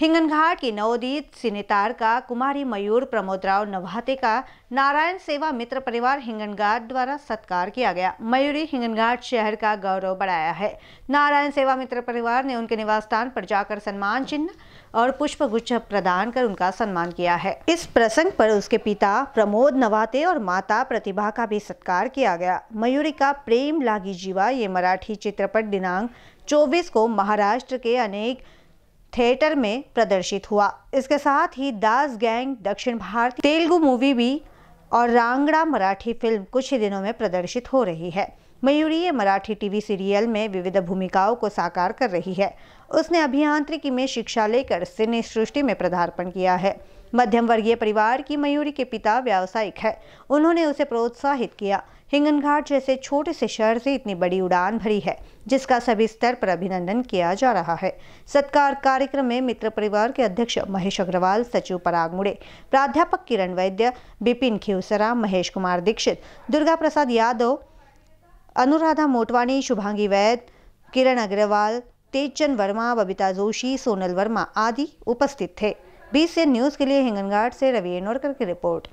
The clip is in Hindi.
हिंगनघाट की नवोदित सिनेतार का कुमारी मयूर प्रमोदराव नवाते का नारायण सेवा मित्र परिवार हिंगनघाट द्वारा सत्कार किया गया मयूरी हिंगनघाट शहर का गौरव बढ़ाया है नारायण सेवा मित्र परिवार ने उनके निवास स्थान पर जाकर सम्मान चिन्ह और पुष्प गुच्छ प्रदान कर उनका सम्मान किया है इस प्रसंग पर उसके पिता प्रमोद नवाते और माता प्रतिभा का भी सत्कार किया गया मयूरी का प्रेम लागी जीवा ये मराठी चित्रपट दिनांक 24 को महाराष्ट्र के अनेक थिएटर में प्रदर्शित हुआ इसके साथ ही दास गैंग दक्षिण भारतीय तेलुगु मूवी भी और रांगड़ा मराठी फिल्म कुछ ही दिनों में प्रदर्शित हो रही है मयूरी ये मराठी टीवी सीरियल में विविध भूमिकाओं को साकार कर रही है उसने अभियांत्रिकी में शिक्षा लेकर सिने सृष्टि में पदार्पण किया है मध्यम वर्गीय परिवार की मयूरी के पिता व्यावसायिक है उन्होंने उसे प्रोत्साहित किया हिंगनघाट जैसे छोटे से शहर से इतनी बड़ी उड़ान भरी है जिसका सभी स्तर पर अभिनंदन किया जा रहा है सत्कार कार्यक्रम में मित्र परिवार के अध्यक्ष महेश अग्रवाल सचिव पराग मुड़े प्राध्यापक किरण वैद्य बिपिन खेवसरा महेश कुमार दीक्षित दुर्गा प्रसाद यादव अनुराधा मोटवानी शुभांगी वैद किरण अग्रवाल तेजचंद वर्मा बबीता जोशी सोनल वर्मा आदि उपस्थित थे बीस न्यूज़ के लिए हिंगनघाट से रवि एनोरकर की रिपोर्ट